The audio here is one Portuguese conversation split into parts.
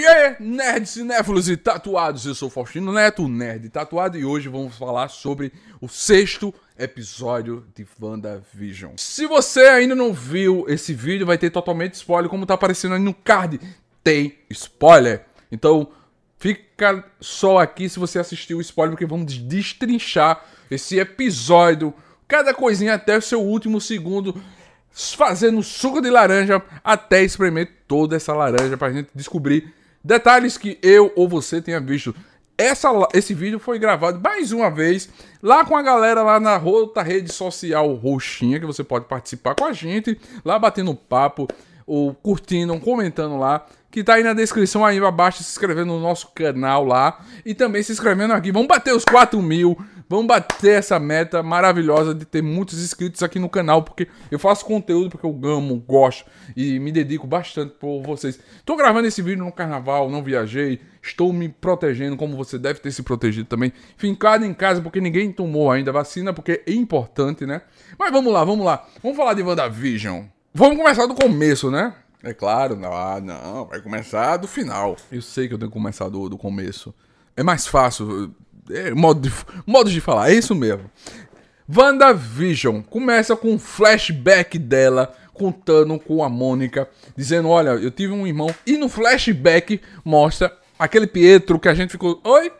E aí, nerds, cinéfilos e tatuados, eu sou Faustino Neto, nerd tatuado, e hoje vamos falar sobre o sexto episódio de WandaVision. Se você ainda não viu esse vídeo, vai ter totalmente spoiler, como tá aparecendo aí no card, tem spoiler. Então, fica só aqui se você assistiu o spoiler, porque vamos destrinchar esse episódio, cada coisinha até o seu último segundo fazendo suco de laranja até espremer toda essa laranja pra gente descobrir Detalhes que eu ou você tenha visto. Essa, esse vídeo foi gravado mais uma vez lá com a galera lá na outra rede social roxinha, que você pode participar com a gente, lá batendo papo, ou curtindo, ou comentando lá, que tá aí na descrição aí abaixo, se inscrevendo no nosso canal lá e também se inscrevendo aqui. Vamos bater os 4 mil Vamos bater essa meta maravilhosa de ter muitos inscritos aqui no canal, porque eu faço conteúdo porque eu amo, gosto e me dedico bastante por vocês. Tô gravando esse vídeo no carnaval, não viajei, estou me protegendo como você deve ter se protegido também. Fincado em casa porque ninguém tomou ainda a vacina, porque é importante, né? Mas vamos lá, vamos lá. Vamos falar de WandaVision. Vamos começar do começo, né? É claro, não, ah, não, vai começar do final. Eu sei que eu tenho que começar do, do começo. É mais fácil é, modo de, de falar, é isso mesmo. WandaVision começa com um flashback dela contando com a Mônica, dizendo: Olha, eu tive um irmão. E no flashback mostra aquele Pietro que a gente ficou. Oi?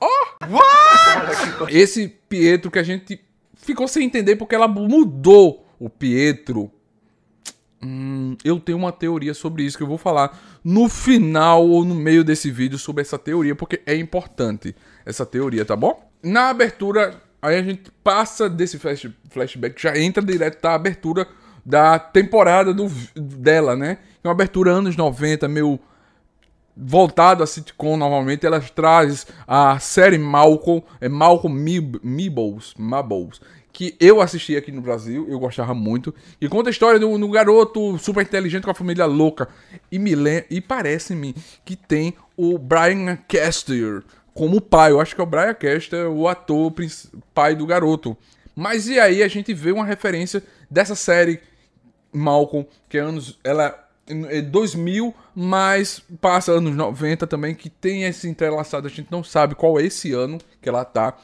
Oh! What? Esse Pietro que a gente ficou sem entender porque ela mudou o Pietro. Hum eu tenho uma teoria sobre isso que eu vou falar no final ou no meio desse vídeo sobre essa teoria, porque é importante essa teoria, tá bom? Na abertura, aí a gente passa desse flash, flashback, já entra direto da abertura da temporada do, dela, né? É uma abertura anos 90, meio voltado a sitcom novamente, ela traz a série Malcolm, é Malcolm Mibbles, Mabbles, que eu assisti aqui no Brasil, eu gostava muito, e conta a história do, garoto super inteligente com a família louca. E, me e parece-me que tem o Brian Caster como pai. Eu acho que é o Brian Caster, o ator pai do garoto. Mas e aí a gente vê uma referência dessa série Malcolm, que é anos. Ela é 2000, é mas passa anos 90 também, que tem esse entrelaçado. A gente não sabe qual é esse ano que ela tá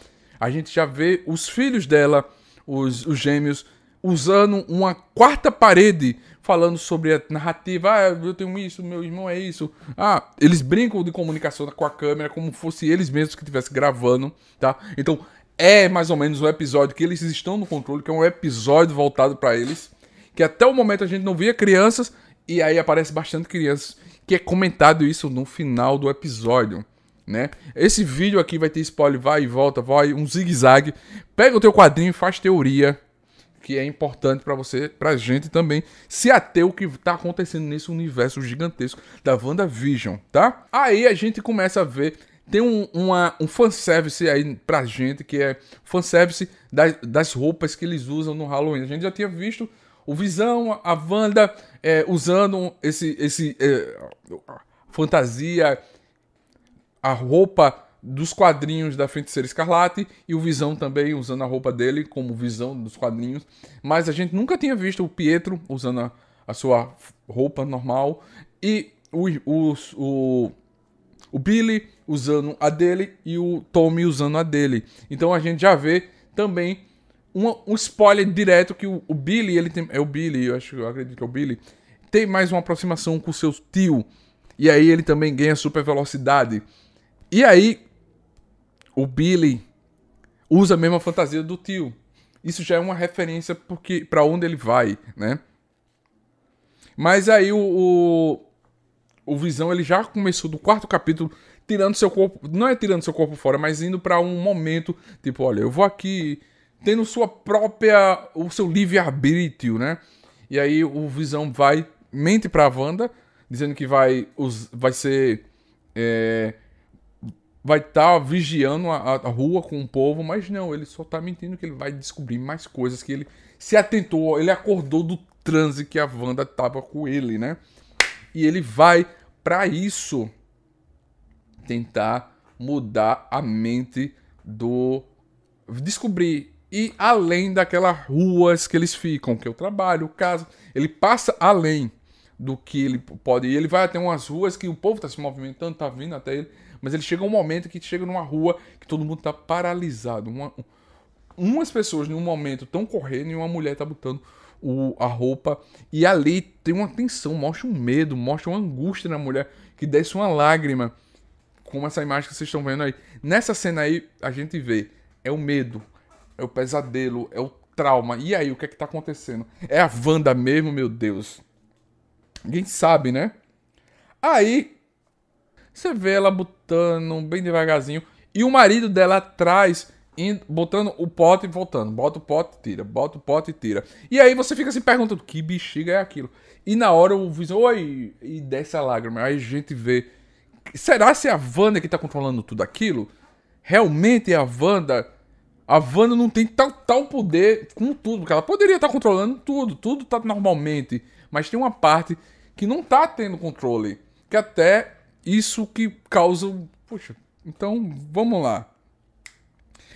a gente já vê os filhos dela, os, os gêmeos, usando uma quarta parede falando sobre a narrativa. Ah, eu tenho isso, meu irmão é isso. Ah, eles brincam de comunicação com a câmera como fosse eles mesmos que estivessem gravando, tá? Então, é mais ou menos um episódio que eles estão no controle, que é um episódio voltado para eles, que até o momento a gente não via crianças e aí aparece bastante crianças, que é comentado isso no final do episódio né? Esse vídeo aqui vai ter spoiler, vai e volta, vai um zigue-zague. Pega o teu quadrinho e faz teoria, que é importante para você, pra gente também, se ater o que tá acontecendo nesse universo gigantesco da WandaVision, tá? Aí a gente começa a ver tem um, uma, um fanservice aí pra gente, que é fanservice das, das roupas que eles usam no Halloween. A gente já tinha visto o Visão, a Wanda é, usando esse, esse é, fantasia a roupa dos quadrinhos da Feiticeira Escarlate e o Visão também usando a roupa dele como Visão dos quadrinhos, mas a gente nunca tinha visto o Pietro usando a, a sua roupa normal e o, o, o, o Billy usando a dele e o Tommy usando a dele. Então a gente já vê também uma, um spoiler direto que o, o, Billy, ele tem, é o Billy, eu acho, eu acredito que é o Billy, tem mais uma aproximação com seu tio. E aí ele também ganha super velocidade. E aí, o Billy usa a mesma fantasia do tio. Isso já é uma referência porque para onde ele vai, né? Mas aí o, o, o Visão ele já começou do quarto capítulo tirando seu corpo, não é tirando seu corpo fora, mas indo para um momento, tipo, olha, eu vou aqui tendo sua própria o seu livre arbítrio, né? E aí o Visão vai mente para a Wanda, dizendo que vai os vai ser é, vai estar tá vigiando a, a, rua com o povo, mas não, ele só está mentindo que ele vai descobrir mais coisas que ele se atentou, ele acordou do transe que a Wanda estava com ele, né? E ele vai para isso tentar mudar a mente do descobrir e além daquelas ruas que eles ficam, que é o trabalho, o caso, ele passa além do que ele pode ir. Ele vai até umas ruas que o povo está se movimentando, está vindo até ele, mas ele chega um momento que chega numa rua que todo mundo tá paralisado. Uma, umas pessoas num momento tão correndo e uma mulher tá botando o, a roupa. E ali tem uma tensão, mostra um medo, mostra uma angústia na mulher que desce uma lágrima. Como essa imagem que vocês estão vendo aí. Nessa cena aí, a gente vê. É o medo, é o pesadelo, é o trauma. E aí, o que é que tá acontecendo? É a Wanda mesmo, meu Deus. Ninguém sabe, né? Aí, você vê ela botando bem devagarzinho. E o marido dela atrás, botando o pote e voltando. Bota o pote e tira. Bota o pote e tira. E aí você fica se perguntando, que bexiga é aquilo? E na hora o visão, oi, e desce a lágrima. Aí a gente vê. Será se é a Wanda que tá controlando tudo aquilo? Realmente é a Wanda. A Wanda não tem tal, tal poder com tudo, porque ela poderia estar tá controlando tudo, tudo tá normalmente. Mas tem uma parte que não tá tendo controle. Que até isso que causa. Poxa, então vamos lá.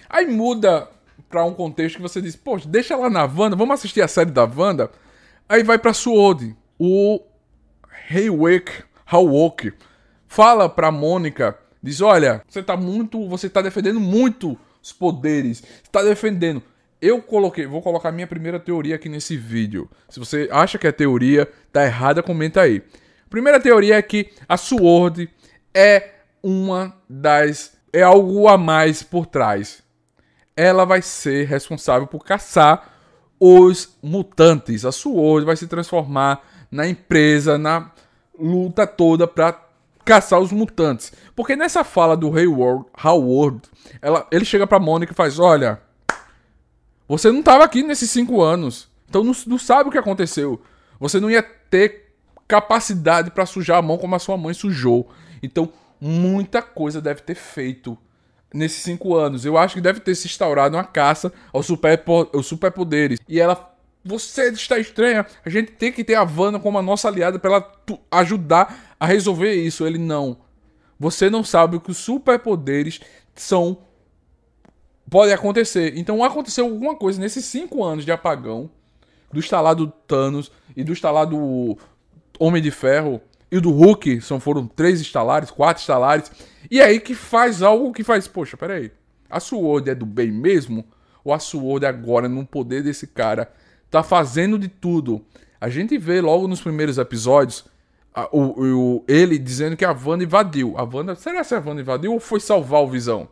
Aí muda para um contexto que você diz, poxa, deixa lá na Wanda, vamos assistir a série da Wanda. Aí vai para Sword O Haywake, Hawke, fala pra Mônica, diz, olha, você tá muito, você tá defendendo muito os poderes, você tá defendendo. Eu coloquei, vou colocar minha primeira teoria aqui nesse vídeo. Se você acha que a é teoria, tá errada, comenta aí. Primeira teoria é que a Sword é uma das. é algo a mais por trás. Ela vai ser responsável por caçar os mutantes. A Sword vai se transformar na empresa, na luta toda para caçar os mutantes. Porque nessa fala do Hayward, Howard, ela, ele chega pra Mônica e faz: Olha, você não estava aqui nesses cinco anos. Então não, não sabe o que aconteceu. Você não ia ter capacidade para sujar a mão como a sua mãe sujou. Então, muita coisa deve ter feito nesses cinco anos. Eu acho que deve ter se instaurado uma caça aos, super, aos superpoderes. E ela. Você está estranha. A gente tem que ter a Vanna como a nossa aliada para ela ajudar a resolver isso. Ele não. Você não sabe que os superpoderes são. Pode acontecer. Então aconteceu alguma coisa nesses cinco anos de apagão. Do estalado Thanos e do estalado Homem de Ferro e o do Hulk, são, foram três estalares, quatro estalares. E é aí que faz algo que faz, poxa, peraí, a Sword é do bem mesmo? Ou a Sword agora, no poder desse cara, tá fazendo de tudo? A gente vê logo nos primeiros episódios a, o, o, ele dizendo que a Wanda invadiu. A Wanda, será que a Wanda invadiu ou foi salvar o Visão?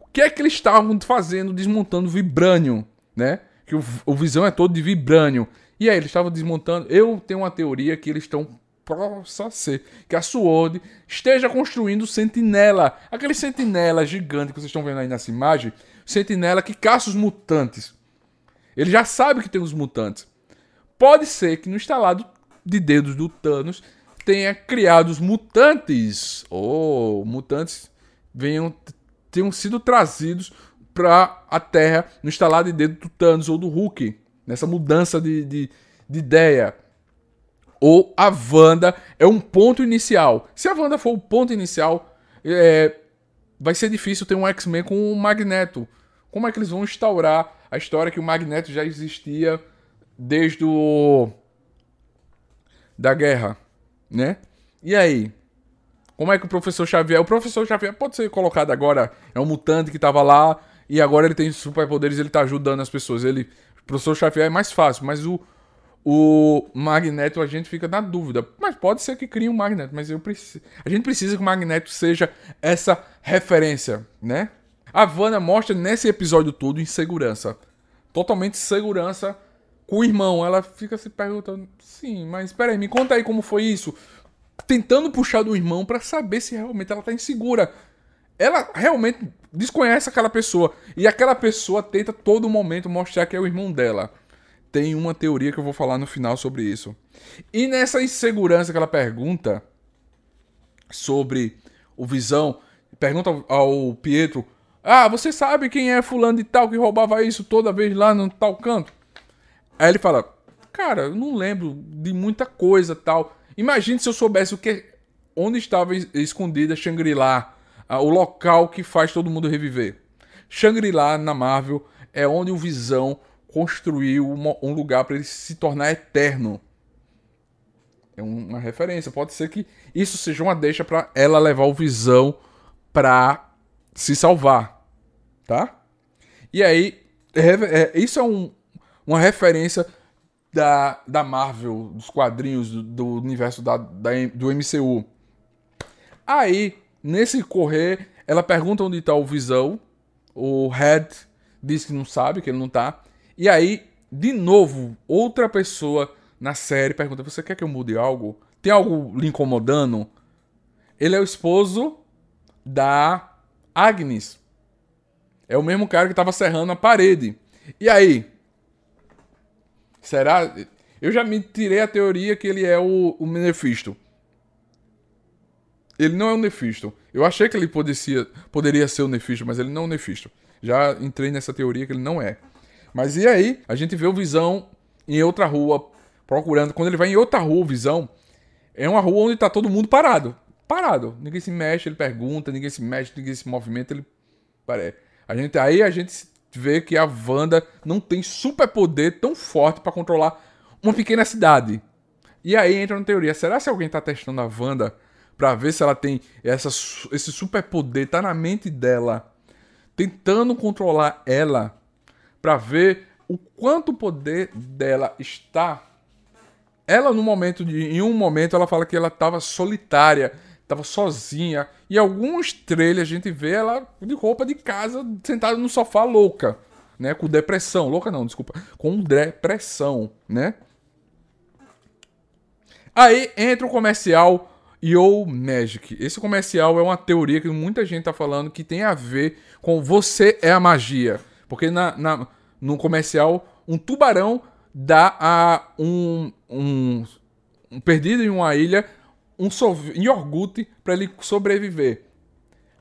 O que é que eles estavam fazendo desmontando o Vibranium, né? Que o, o Visão é todo de Vibranium. E aí eles estavam desmontando. Eu tenho uma teoria que eles estão possa ser que a SWORD esteja construindo sentinela. Aquele sentinela gigante que vocês estão vendo aí nessa imagem. Sentinela que caça os mutantes. Ele já sabe que tem os mutantes. Pode ser que no instalado de dedos do Thanos tenha criado os mutantes. Ou oh, mutantes venham, tenham sido trazidos para a Terra no instalado de dedos do Thanos ou do Hulk nessa mudança de, de, de ideia. Ou a Wanda é um ponto inicial. Se a Wanda for o ponto inicial, é, vai ser difícil ter um X-Men com o um Magneto. Como é que eles vão instaurar a história que o Magneto já existia desde o da guerra, né? E aí? Como é que o professor Xavier, o professor Xavier pode ser colocado agora, é um mutante que estava lá e agora ele tem superpoderes, ele está ajudando as pessoas. Ele professor Xavier é mais fácil, mas o, o Magneto a gente fica na dúvida. Mas pode ser que crie um Magneto, mas eu preciso. A gente precisa que o Magneto seja essa referência, né? A Vanna mostra nesse episódio todo insegurança. Totalmente segurança com o irmão. Ela fica se perguntando: sim, mas espera aí, me conta aí como foi isso. Tentando puxar do irmão para saber se realmente ela tá insegura. Ela realmente desconhece aquela pessoa. E aquela pessoa tenta todo momento mostrar que é o irmão dela. Tem uma teoria que eu vou falar no final sobre isso. E nessa insegurança que ela pergunta sobre o Visão, pergunta ao Pietro: Ah, você sabe quem é Fulano de Tal que roubava isso toda vez lá no tal canto? Aí ele fala: Cara, eu não lembro de muita coisa tal. Imagine se eu soubesse o que onde estava escondida Shangri-La ah, o local que faz todo mundo reviver. Shangri-La na Marvel é onde o Visão construiu uma, um lugar para ele se tornar eterno. É uma referência. Pode ser que isso seja uma deixa para ela levar o Visão para se salvar, tá? E aí, é, é, isso é um, uma referência da, da Marvel, dos quadrinhos, do, do universo da, da, do MCU. Aí, Nesse correr, ela pergunta onde está o Visão. O Red diz que não sabe, que ele não tá. E aí, de novo, outra pessoa na série pergunta: Você quer que eu mude algo? Tem algo lhe incomodando? Ele é o esposo da Agnes. É o mesmo cara que estava serrando a parede. E aí? Será? Eu já me tirei a teoria que ele é o, o Menefisto. Ele não é o Nefisto. Eu achei que ele poderia, poderia ser o Nefisto, mas ele não é o Nefisto. Já entrei nessa teoria que ele não é. Mas e aí? A gente vê o Visão em outra rua, procurando. Quando ele vai em outra rua, o Visão, é uma rua onde tá todo mundo parado. Parado. Ninguém se mexe, ele pergunta, ninguém se mexe, ninguém se movimenta, ele. Pare. A gente, aí a gente vê que a Wanda não tem superpoder tão forte para controlar uma pequena cidade. E aí entra na teoria, será se alguém tá testando a Wanda para ver se ela tem essa, esse superpoder, tá na mente dela, tentando controlar ela, para ver o quanto o poder dela está. Ela no momento de, em um momento ela fala que ela estava solitária, estava sozinha. E alguns trailers a gente vê ela de roupa de casa, sentada no sofá louca, né, com depressão, louca não, desculpa, com depressão, né? Aí entra o comercial Yo Magic. Esse comercial é uma teoria que muita gente tá falando que tem a ver com você é a magia. Porque na, na no comercial, um tubarão dá a um, um, um perdido em uma ilha um iogurte para ele sobreviver.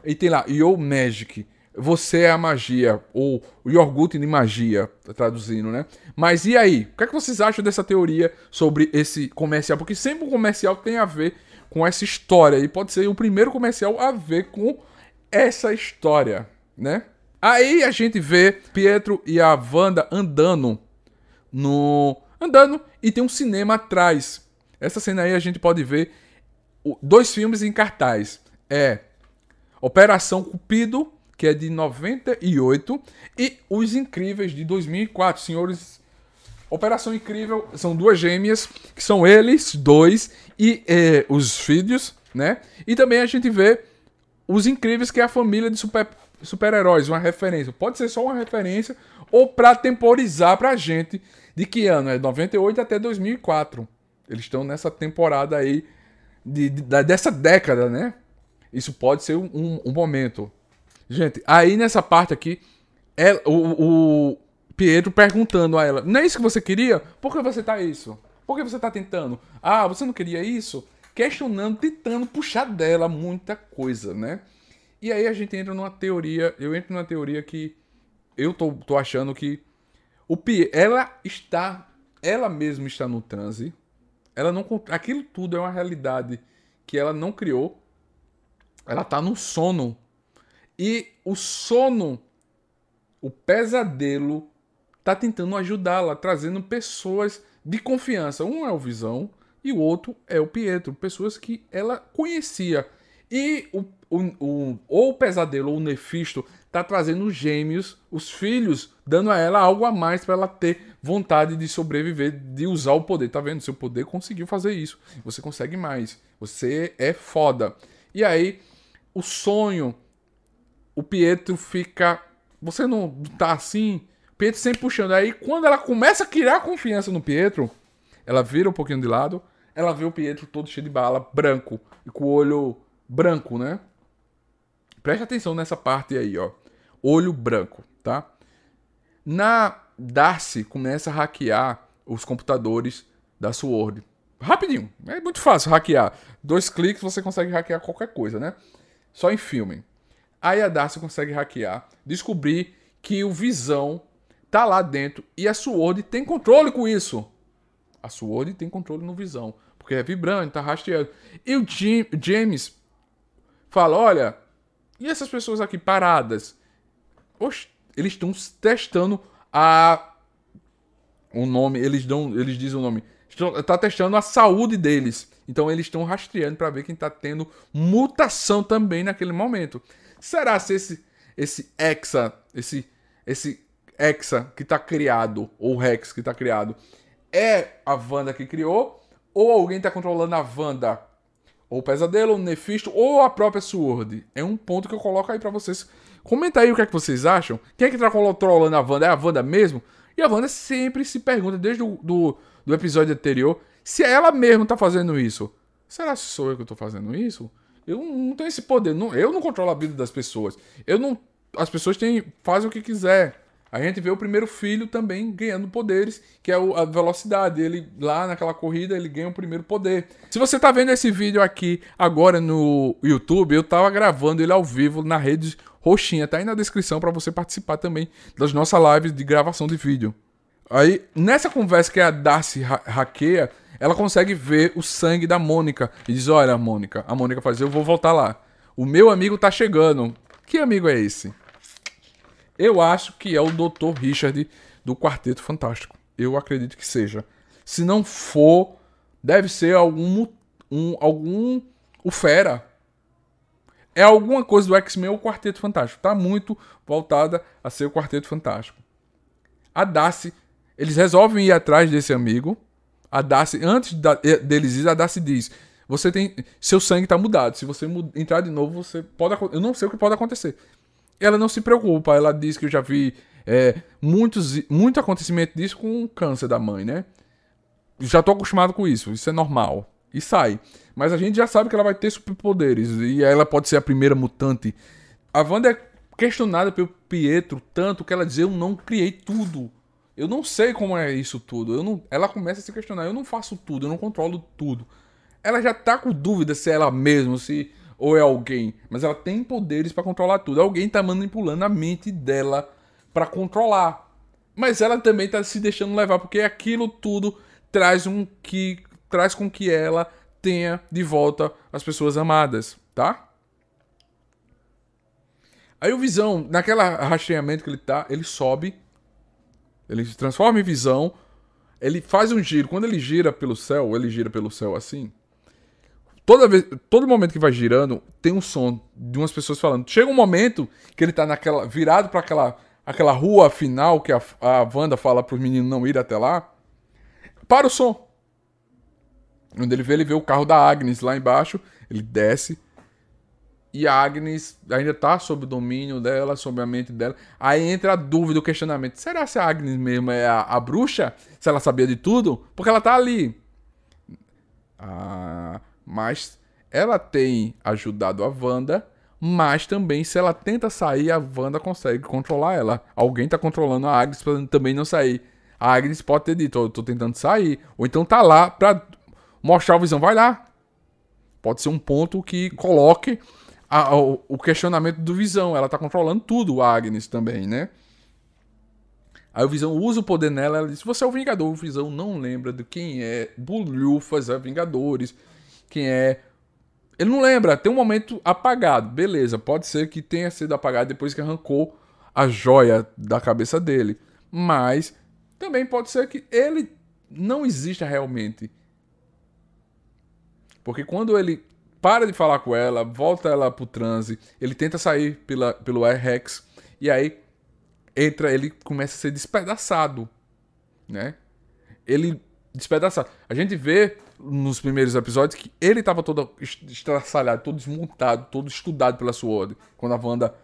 E tem lá, Yo Magic. Você é a magia, ou o iogurte de magia, tá traduzindo, né? Mas e aí? O que, é que vocês acham dessa teoria sobre esse comercial? Porque sempre um comercial tem a ver com essa história. E pode ser o primeiro comercial a ver com essa história, né? Aí a gente vê Pietro e a Wanda andando no. andando e tem um cinema atrás. Essa cena aí a gente pode ver dois filmes em cartaz. É Operação Cupido, que é de 98, e Os Incríveis de 2004, Senhores Operação Incrível são duas gêmeas, que são eles dois e eh, os filhos, né? E também a gente vê Os Incríveis, que é a família de super, super-heróis, uma referência. Pode ser só uma referência ou para temporizar pra gente de que ano? É 98 até 2004. Eles estão nessa temporada aí de, de, dessa década, né? Isso pode ser um, um, um momento. Gente, aí nessa parte aqui, é, o, o Pietro perguntando a ela: Não é isso que você queria? Por que você tá isso? Por que você tá tentando? Ah, você não queria isso? Questionando, tentando puxar dela muita coisa, né? E aí a gente entra numa teoria. Eu entro numa teoria que eu tô, tô achando que o Pietro, ela está. Ela mesma está no transe. Ela não. Aquilo tudo é uma realidade que ela não criou. Ela tá no sono. E o sono, o pesadelo tá tentando ajudá-la, trazendo pessoas de confiança. Um é o Visão e o outro é o Pietro, pessoas que ela conhecia. E o, o, o, ou o Pesadelo ou o Nefisto tá trazendo os gêmeos, os filhos, dando a ela algo a mais para ela ter vontade de sobreviver, de usar o poder. Tá vendo? Seu poder conseguiu fazer isso. Você consegue mais. Você é foda. E aí, o sonho. O Pietro fica. Você não tá assim? Pietro sempre puxando. Aí quando ela começa a criar confiança no Pietro, ela vira um pouquinho de lado, ela vê o Pietro todo cheio de bala, branco, e com o olho branco, né? Preste atenção nessa parte aí, ó. Olho branco, tá? Na Darcy começa a hackear os computadores da Sword. Rapidinho, é muito fácil hackear. Dois cliques você consegue hackear qualquer coisa, né? Só em filme. Aí a Darcy consegue hackear, descobrir que o Visão tá lá dentro e a Sword tem controle com isso. A Sword tem controle no visão, porque é vibrante, tá rastreando E o Jim, James fala: olha, e essas pessoas aqui paradas? Oxe, eles estão testando a. O nome, eles dão, eles dizem o nome. tá testando a saúde deles. Então eles estão rastreando para ver quem tá tendo mutação também naquele momento. Será se esse esse hexa, esse esse Hexa que tá criado, ou Rex que tá criado, é a Wanda que criou, ou alguém tá controlando a Wanda, ou o Pesadelo, ou o Nefisto, ou a própria Sword. É um ponto que eu coloco aí para vocês. Comenta aí o que é que vocês acham. Quem é que tá controlando a Wanda? É a Wanda mesmo? E a Wanda sempre se pergunta, desde o do, do episódio anterior, se ela mesma tá fazendo isso. Será que sou eu que tô fazendo isso? Eu não tenho esse poder. Não, eu não controlo a vida das pessoas. Eu não. As pessoas têm, fazem o que quiser. A gente vê o primeiro filho também ganhando poderes, que é a velocidade. Ele lá naquela corrida, ele ganha o primeiro poder. Se você está vendo esse vídeo aqui agora no YouTube, eu estava gravando ele ao vivo na rede roxinha, tá aí na descrição para você participar também das nossas lives de gravação de vídeo. Aí, nessa conversa que a Darcy ha hackeia, ela consegue ver o sangue da Mônica e diz: "Olha, Mônica, a Mônica faz, eu vou voltar lá. O meu amigo tá chegando. Que amigo é esse?" Eu acho que é o Dr. Richard do Quarteto Fantástico. Eu acredito que seja. Se não for, deve ser algum. Um, algum. O Fera. É alguma coisa do X-Men ou Quarteto Fantástico. Tá muito voltada a ser o Quarteto Fantástico. A Darcy. Eles resolvem ir atrás desse amigo. A Darcy, antes da, deles ir, a Darcy diz: Você tem. Seu sangue tá mudado. Se você entrar de novo, você pode. Eu não sei o que pode acontecer. Ela não se preocupa, ela diz que eu já vi é, muitos, muito acontecimento disso com o câncer da mãe, né? Já tô acostumado com isso, isso é normal. E sai. Mas a gente já sabe que ela vai ter superpoderes. E ela pode ser a primeira mutante. A Wanda é questionada pelo Pietro tanto que ela diz: Eu não criei tudo. Eu não sei como é isso tudo. Eu não... Ela começa a se questionar: Eu não faço tudo, eu não controlo tudo. Ela já tá com dúvida se é ela mesma, se ou é alguém, mas ela tem poderes para controlar tudo. Alguém tá manipulando a mente dela para controlar. Mas ela também tá se deixando levar porque aquilo tudo traz um que traz com que ela tenha de volta as pessoas amadas, tá? Aí o Visão, naquele rastreamento que ele tá, ele sobe, ele se transforma em Visão, ele faz um giro. Quando ele gira pelo céu, ele gira pelo céu assim, Toda vez, todo momento que vai girando, tem um som de umas pessoas falando. Chega um momento que ele tá naquela, virado para aquela, aquela rua final que a, a Wanda fala pros meninos não ir até lá. Para o som. Quando ele vê, ele vê o carro da Agnes lá embaixo. Ele desce. E a Agnes ainda tá sob o domínio dela, sob a mente dela. Aí entra a dúvida, o questionamento. Será se a Agnes mesmo é a, a bruxa? Se ela sabia de tudo? Porque ela tá ali. Ah mas ela tem ajudado a Wanda, mas também se ela tenta sair, a Wanda consegue controlar ela. Alguém tá controlando a Agnes pra também não sair. A Agnes pode ter dito, eu tô tentando sair. Ou então tá lá pra mostrar a visão, vai lá. Pode ser um ponto que coloque a, a, o questionamento do Visão. Ela tá controlando tudo, a Agnes também, né? Aí o Visão usa o poder nela, ela diz: Você é o Vingador. O Visão não lembra de quem é. bulhufas, é Vingadores quem é. Ele não lembra, tem um momento apagado. Beleza, pode ser que tenha sido apagado depois que arrancou a joia da cabeça dele. Mas também pode ser que ele não exista realmente. Porque quando ele para de falar com ela, volta ela pro transe, ele tenta sair pela, pelo air rex e aí entra, ele começa a ser despedaçado, né? Ele despedaçado. A gente vê nos primeiros episódios que ele tava todo estraçalhado, todo desmontado, todo estudado pela SWORD. Quando a Wanda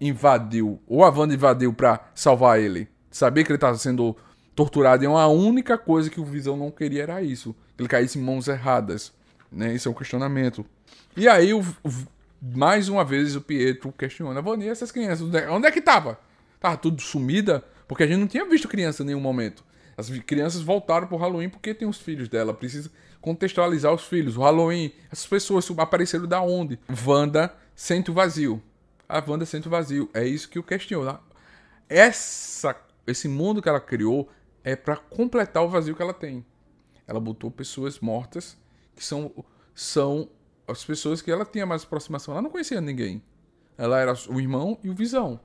invadiu, ou a Wanda invadiu pra salvar ele. Sabia que ele tava sendo torturado. E a única coisa que o Visão não queria era isso. Que ele caísse em mãos erradas. Né? Esse é um questionamento. E aí, o, o, mais uma vez, o Pietro questiona. e essas crianças, é, onde é que tava? Tava tudo sumida? Porque a gente não tinha visto criança em nenhum momento. As crianças voltaram pro Halloween porque tem os filhos dela. Precisa contextualizar os filhos. O Halloween, essas pessoas apareceram da onde? Wanda sente o vazio. A Wanda sente o vazio. É isso que o questiona tá? Essa, esse mundo que ela criou é para completar o vazio que ela tem. Ela botou pessoas mortas que são, são as pessoas que ela tinha mais aproximação. Ela não conhecia ninguém. Ela era o irmão e o visão.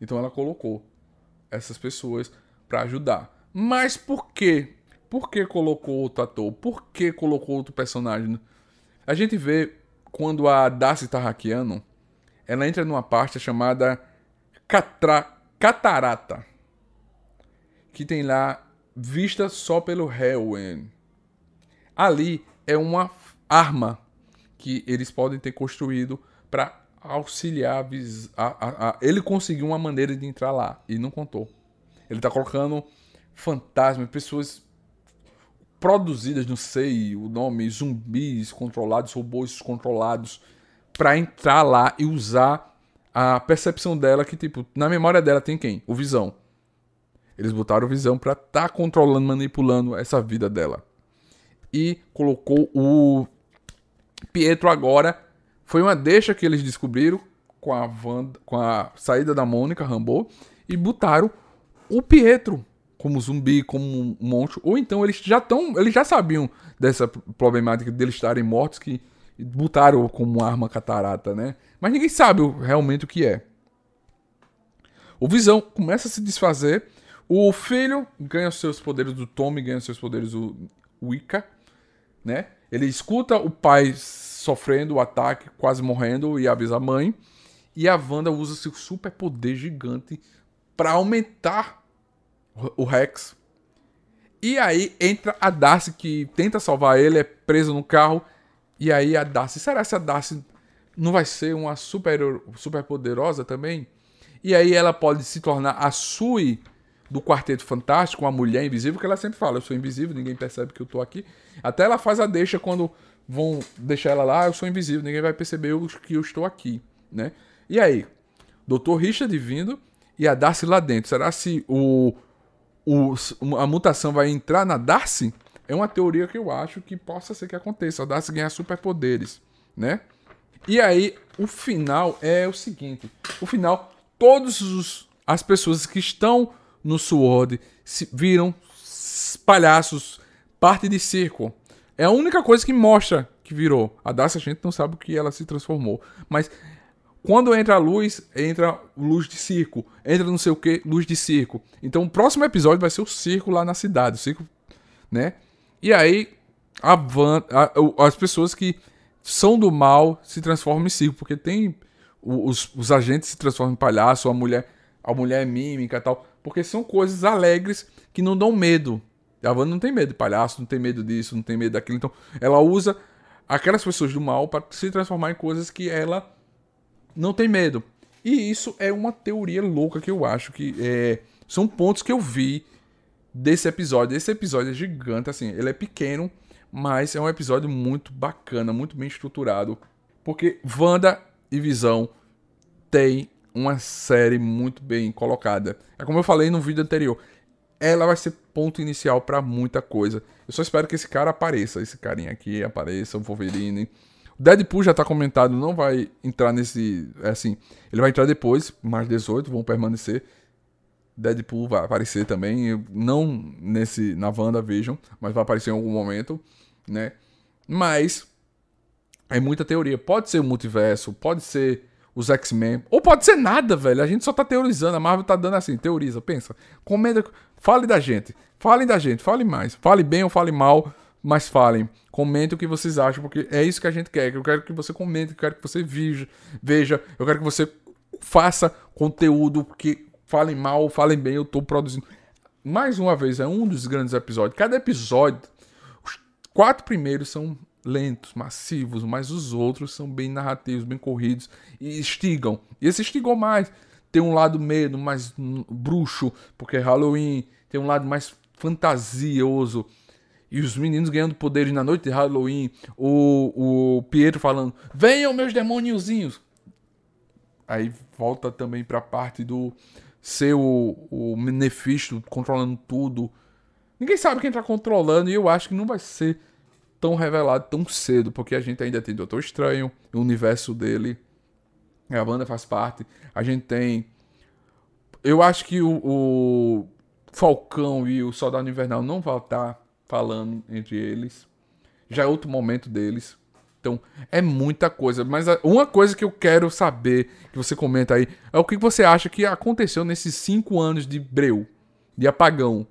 Então ela colocou essas pessoas para ajudar. Mas por quê? Por que colocou outro ator? Por que colocou outro personagem? A gente vê quando a Darcy Tarrakiano ela entra numa pasta chamada Catra... Catarata, que tem lá vista só pelo Hellwen. Ali é uma arma que eles podem ter construído para auxiliar a, a, a, ele conseguiu uma maneira de entrar lá e não contou. Ele tá colocando fantasma, pessoas produzidas, não sei o nome, zumbis controlados, robôs controlados, para entrar lá e usar a percepção dela que, tipo, na memória dela tem quem? O Visão. Eles botaram o Visão pra tá controlando, manipulando essa vida dela. E colocou o Pietro agora. Foi uma deixa que eles descobriram com a, Wanda, com a saída da Mônica Rambo e botaram o Pietro como zumbi, como um monstro, ou então eles já estão, eles já sabiam dessa problemática deles estarem mortos que botaram como arma catarata, né? Mas ninguém sabe realmente o que é. O Visão começa a se desfazer, o filho ganha os seus poderes do Tommy, ganha os seus poderes do Wicca, né? Ele escuta o pai sofrendo o ataque, quase morrendo, e avisa a mãe. E a Wanda usa seu superpoder gigante para aumentar o Rex. E aí entra a Darcy que tenta salvar ele, é presa no carro. E aí a Darcy, será que a Darcy não vai ser uma super, super poderosa também? E aí ela pode se tornar a Sui do Quarteto Fantástico, uma mulher invisível, que ela sempre fala, eu sou invisível, ninguém percebe que eu tô aqui. Até ela faz a deixa quando vão deixar ela lá, ah, eu sou invisível, ninguém vai perceber que eu estou aqui, né? E aí, Dr. Richard vindo e a Darcy lá dentro. Será se o o, a mutação vai entrar na Darcy, é uma teoria que eu acho que possa ser que aconteça. A Darcy ganhar superpoderes, né? E aí, o final é o seguinte: o final, todas as pessoas que estão no SWORD se, viram palhaços, parte de circo. É a única coisa que mostra que virou. A Darcy a gente não sabe o que ela se transformou. Mas quando entra a luz, entra luz de circo. Entra não sei o que, luz de circo. Então o próximo episódio vai ser o circo lá na cidade. O circo, né? E aí a van, a, as pessoas que são do mal se transformam em circo. Porque tem. Os, os agentes se transformam em palhaço, a mulher, a mulher é mímica e tal. Porque são coisas alegres que não dão medo. A Wanda não tem medo de palhaço, não tem medo disso, não tem medo daquilo. Então, ela usa aquelas pessoas do mal para se transformar em coisas que ela não tem medo. E isso é uma teoria louca que eu acho que é, são pontos que eu vi desse episódio. Esse episódio é gigante, assim, ele é pequeno, mas é um episódio muito bacana, muito bem estruturado, porque Wanda e Visão têm uma série muito bem colocada. É como eu falei no vídeo anterior, ela vai ser ponto inicial para muita coisa. Eu só espero que esse cara apareça, esse carinha aqui apareça, o Wolverine Deadpool já tá comentado, não vai entrar nesse. É assim, ele vai entrar depois, mais 18 vão permanecer. Deadpool vai aparecer também, não nesse na Wanda Vision, mas vai aparecer em algum momento, né? Mas é muita teoria. Pode ser o multiverso, pode ser os X-Men, ou pode ser nada, velho. A gente só tá teorizando, a Marvel tá dando assim, teoriza, pensa. Comenta, fale da gente, fale da gente, fale mais, fale bem ou fale mal mas falem. Comentem o que vocês acham, porque é isso que a gente quer. Eu quero que você comente, eu quero que você veja, eu quero que você faça conteúdo que falem mal, falem bem, eu estou produzindo. Mais uma vez, é um dos grandes episódios. Cada episódio, os quatro primeiros são lentos, massivos, mas os outros são bem narrativos, bem corridos e instigam. E esse instigou mais. Tem um lado medo, mais bruxo, porque é Halloween. Tem um lado mais fantasioso, e os meninos ganhando poderes na noite de Halloween. O, o Pietro falando: Venham, meus demôniozinhos! Aí volta também pra parte do ser o, o Mephisto controlando tudo. Ninguém sabe quem tá controlando e eu acho que não vai ser tão revelado tão cedo, porque a gente ainda tem Doutor Estranho, o universo dele, a banda faz parte. A gente tem. Eu acho que o, o Falcão e o Soldado Invernal não vão estar falando entre eles. Já é outro momento deles. Então, é muita coisa. Mas uma coisa que eu quero saber, que você comenta aí, é o que você acha que aconteceu nesses cinco anos de breu, de apagão.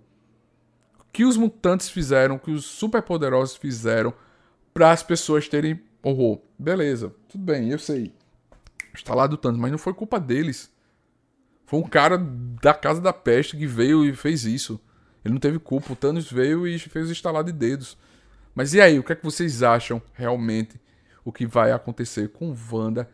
O que os mutantes fizeram, que os superpoderosos fizeram para as pessoas terem horror. Beleza, tudo bem, eu sei. Está lá do tanto, mas não foi culpa deles. Foi um cara da casa da peste que veio e fez isso. Ele não teve culpa. O Thanos veio e fez o estalar de dedos. Mas e aí, o que é que vocês acham realmente o que vai acontecer com Wanda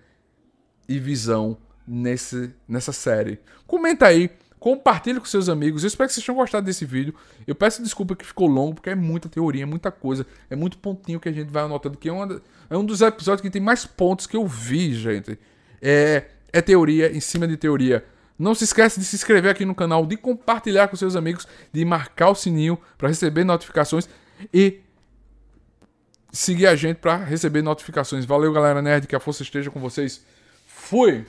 e Visão nesse, nessa série? Comenta aí, compartilhe com seus amigos. Eu espero que vocês tenham gostado desse vídeo. Eu peço desculpa que ficou longo, porque é muita teoria, é muita coisa, é muito pontinho que a gente vai anotando, que é, uma, é um dos episódios que tem mais pontos que eu vi, gente. É, é teoria em cima de teoria. Não se esquece de se inscrever aqui no canal, de compartilhar com seus amigos, de marcar o sininho para receber notificações e seguir a gente para receber notificações. Valeu, galera nerd, que a força esteja com vocês. Fui!